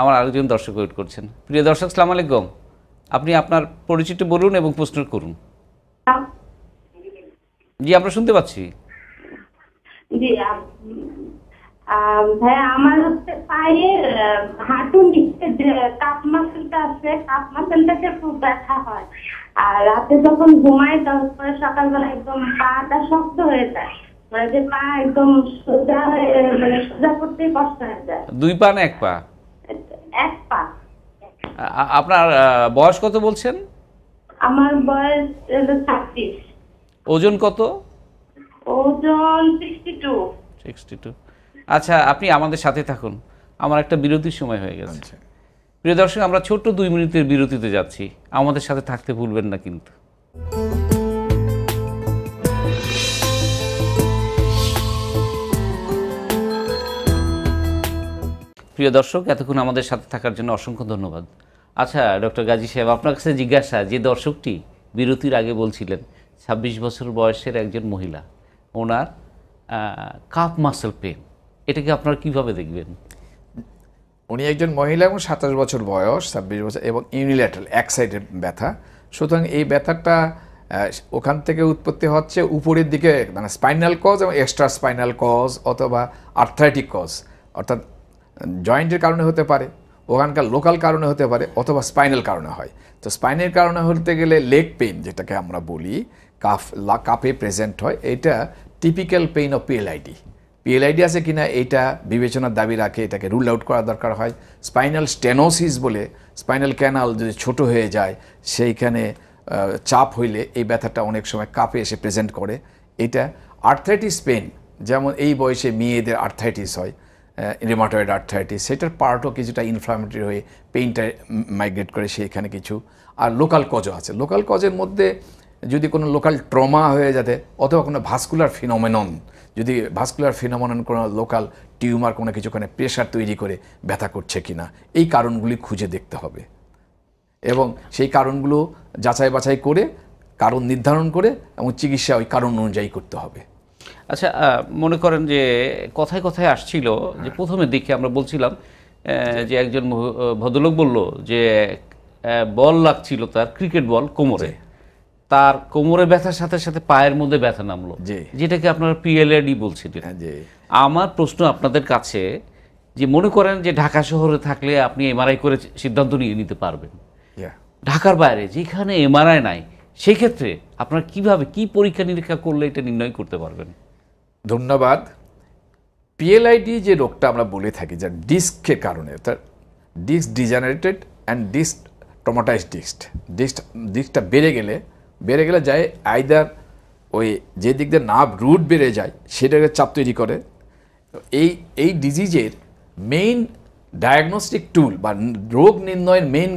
আমার আরেকজন দর্শক ওয়েট করছেন প্রিয় দর্শক সালাম আলাইকুম আপনি আপনার পরিচিত বলুন এবং প্রশ্ন করুন জি আমরা শুনতে পাচ্ছি জি আমার হচ্ছে পায়ের হাঁটুর নিচে যে কাপ মাসলটা আছে কাপ মাসলটাতে খুব ব্যথা হয় আর রাতে যখন ঘুমাই তারপরে সকালবেলা একদম পাটা শক্ত হয়ে যায় মানে যে পা একদম সোজা হয়ে মানে সোজা করতেই কষ্ট হয়ে যায় দুই পা না এক পা আপনার বয়স কত বলছেন আমার বয়স 36 ওজন কত ওজন 62 62 আচ্ছা আপনি আমাদের সাথে থাকুন আমার একটা বিরতির সময় হয়ে গেছে আচ্ছা। প্রিয় দর্শক আমরা ছোট্ট দুই মিনিটের বিরতিতে যাচ্ছি আমাদের সাথে থাকতে ভুলবেন না কিন্তু প্রিয় দর্শক এতক্ষণ আমাদের সাথে থাকার জন্য অসংখ্য ধন্যবাদ আচ্ছা ডক্টর গাজী সাহেব আপনার কাছে জিজ্ঞাসা যে দর্শকটি বিরতির আগে বলছিলেন ২৬ বছর বয়সের একজন মহিলা ওনার কাপ মাসেল পেন এটাকে আপনারা কিভাবে দেখবেন উনি একজন মহিলা এবং সাতাশ বছর বয়স ছাব্বিশ বছর এবং ইউনিল্যাটারাল এক সাইডের ব্যথা সুতরাং এই ব্যথাটা ওখান থেকে উৎপত্তি হচ্ছে উপরের দিকে মানে স্পাইনাল কজ এবং এক্সট্রা স্পাইনাল কজ অথবা আর্থারাইটিক কজ অর্থাৎ জয়েন্টের কারণে হতে পারে ওখানকার লোকাল কারণে হতে পারে অথবা স্পাইনাল কারণে হয় তো স্পাইনের কারণে হতে গেলে লেগ পেইন যেটাকে আমরা বলি কাফ কাপে প্রেজেন্ট হয় এটা typical pain of PLID PLID আছে কি না এইটা বিবেচনার দাবি রাখে এটাকে রুল আউট করা দরকার হয় স্পাইনাল স্টেনোসিস বলে স্পাইনাল ক্যানাল যদি ছোট হয়ে যায় সেইখানে চাপ হইলে এই ব্যথাটা অনেক সময় কাপে এসে প্রেজেন্ট করে এটা আর্থাইটিস পেন যেমন এই বয়সে মেয়েদের আর্থাইটিস হয় রিমাটয়েড আর্থাইটিস সেটার পার্টও কিছুটা ইনফ্লামেটরি হয়ে পেইনটা মাইগ্রেট করে সেইখানে কিছু আর লোকাল কজও আছে লোকাল কজের মধ্যে যদি কোনো লোকাল ট্রমা হয়ে যাতে অথবা কোনো ভাস্কুলার ফিনোমেনন যদি ভাস্কুলার ফিনোমেনন কোনো লোকাল টিউমার কোনো কিছুখানে প্রেশার তৈরি করে ব্যথা করছে কি না এই কারণগুলি খুঁজে দেখতে হবে এবং সেই কারণগুলো যাচাই বাছাই করে কারণ নির্ধারণ করে এবং চিকিৎসা ওই কারণ অনুযায়ী করতে হবে আচ্ছা মনে করেন যে কথায় কথায় আসছিল যে হ্যাঁ। প্রথমের দিকে আমরা বলছিলাম যে একজন ভদ্রলোক বলল যে বল লাগছিল তার ক্রিকেট বল কোমরে তার কোমরে ব্যথার সাথে সাথে পায়ের মধ্যে ব্যথা নামলো যেটাকে আপনারা পিএলএডি বলছিলেন হ্যাঁ, আমার প্রশ্ন আপনাদের কাছে যে মনে করেন যে ঢাকা শহরে থাকলে আপনি এমআরআই করে সিদ্ধান্ত নিয়ে নিতে পারবেন ঢাকার বাইরে যেখানে এমআরআই নাই সেই ক্ষেত্রে আপনারা কিভাবে কি পরীক্ষা নিরীক্ষা করলে এটা নির্ণয় করতে পারবেন ধন্যবাদ পিএলআইডি যে রোগটা আমরা বলে থাকি যা ডিস্কের কারণে তার ডিস্ক ডিজেনারেটেড অ্যান্ড ডিস্ক টমাটাইজ ডিস্ক ডিস্ক ডিস্কটা বেড়ে গেলে বেড়ে গেলে যায় আইদার ওই যে দিক দিয়ে নাভ রুট বেড়ে যায় সেটাকে চাপ তৈরি করে এই এই ডিজিজের মেইন ডায়াগনস্টিক টুল বা রোগ নির্ণয়ের মেইন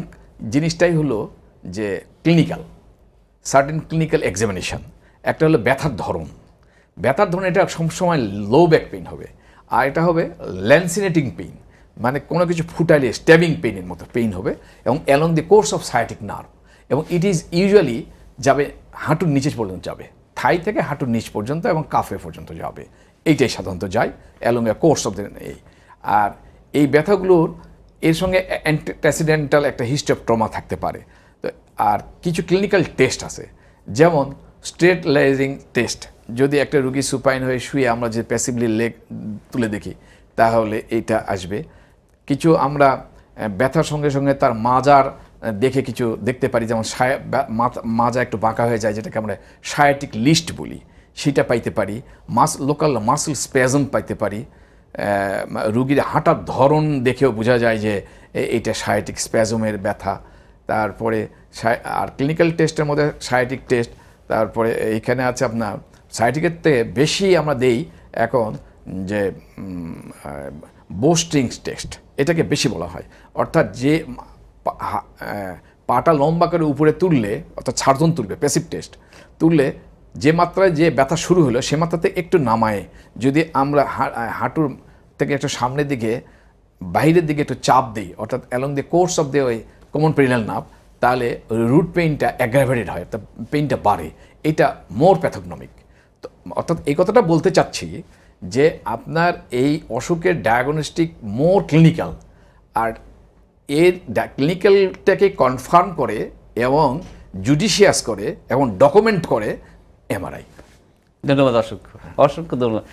জিনিসটাই হলো যে ক্লিনিক্যাল সার্টেন ক্লিনিক্যাল এক্সামিনেশান একটা হলো ব্যথার ধরন ব্যথার ধরন এটা সবসময় লো ব্যাক পেইন হবে আর এটা হবে ল্যান্সিনেটিং পেইন মানে কোনো কিছু ফুটাইলে স্ট্যাবিং পেইনের মতো পেইন হবে এবং along the course of sciatic nerve এবং ইট ইজ ইউজুয়ালি যাবে হাঁটুর নিচে পর্যন্ত যাবে থাই থেকে হাঁটুর নিচ পর্যন্ত এবং কাফে পর্যন্ত যাবে এইটাই সাধারণত যায় অ্যালং এ কোর্স অফ এই আর এই ব্যথাগুলোর এর সঙ্গে অ্যান্টাসিডেন্টাল একটা হিস্ট্রি অফ ট্রমা থাকতে পারে আর কিছু ক্লিনিক্যাল টেস্ট আছে যেমন স্ট্রেট টেস্ট যদি একটা রুগী সুপাইন হয়ে শুয়ে আমরা যে প্যাসিভলি লেগ তুলে দেখি তাহলে এটা আসবে কিছু আমরা ব্যথার সঙ্গে সঙ্গে তার মাজার দেখে কিছু দেখতে পারি যেমন মাজা একটু বাঁকা হয়ে যায় যেটাকে আমরা সায়াটিক লিস্ট বলি সেটা পাইতে পারি মাস লোকাল মাসল স্প্যাজম পাইতে পারি রুগীর হাঁটার ধরন দেখেও বোঝা যায় যে এটা সায়াটিক স্প্যাজমের ব্যথা তারপরে আর ক্লিনিক্যাল টেস্টের মধ্যে সাইটিক টেস্ট তারপরে এইখানে আছে আপনার সাইটিকের থেকে বেশি আমরা দেই এখন যে বোস্টিংস টেস্ট এটাকে বেশি বলা হয় অর্থাৎ যে পাটা লম্বা করে উপরে তুললে অর্থাৎ ছাড়জন তুলবে প্যাসিভ টেস্ট তুললে যে মাত্রায় যে ব্যথা শুরু হলো সে মাত্রাতে একটু নামায় যদি আমরা হাঁটুর থেকে একটু সামনের দিকে বাইরের দিকে একটু চাপ দিই অর্থাৎ along the course of the way common peroneal nerve তাহলে রুট পেইনটা অ্যাগ্রাভেটেড হয় অর্থাৎ পেইনটা বাড়ে এটা মোর প্যাথোগনমিক তো অর্থাৎ এই কথাটা বলতে চাচ্ছি যে আপনার এই অসুখের ডায়াগনস্টিক মোর ক্লিনিক্যাল আর এর ক্লিনিক্যালটাকে কনফার্ম করে এবং জুডিশিয়াস করে এবং ডকুমেন্ট করে এমআরআই ধন্যবাদ অসংখ্য অসংখ্য ধন্যবাদ